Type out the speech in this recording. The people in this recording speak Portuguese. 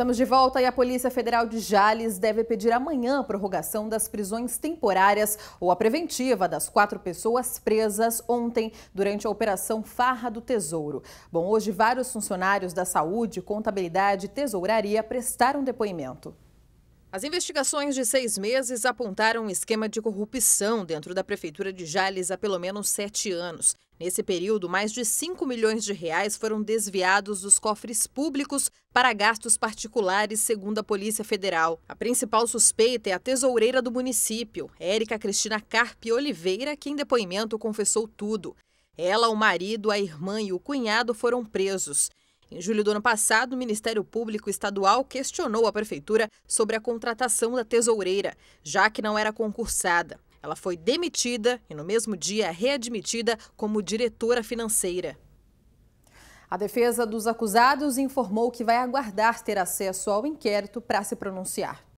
Estamos de volta e a Polícia Federal de Jales deve pedir amanhã a prorrogação das prisões temporárias ou a preventiva das quatro pessoas presas ontem durante a Operação Farra do Tesouro. Bom, hoje vários funcionários da saúde, contabilidade e tesouraria prestaram depoimento. As investigações de seis meses apontaram um esquema de corrupção dentro da Prefeitura de Jales há pelo menos sete anos. Nesse período, mais de 5 milhões de reais foram desviados dos cofres públicos para gastos particulares, segundo a Polícia Federal. A principal suspeita é a tesoureira do município, Érica Cristina Carpe Oliveira, que em depoimento confessou tudo. Ela, o marido, a irmã e o cunhado foram presos. Em julho do ano passado, o Ministério Público Estadual questionou a Prefeitura sobre a contratação da tesoureira, já que não era concursada. Ela foi demitida e, no mesmo dia, readmitida como diretora financeira. A defesa dos acusados informou que vai aguardar ter acesso ao inquérito para se pronunciar.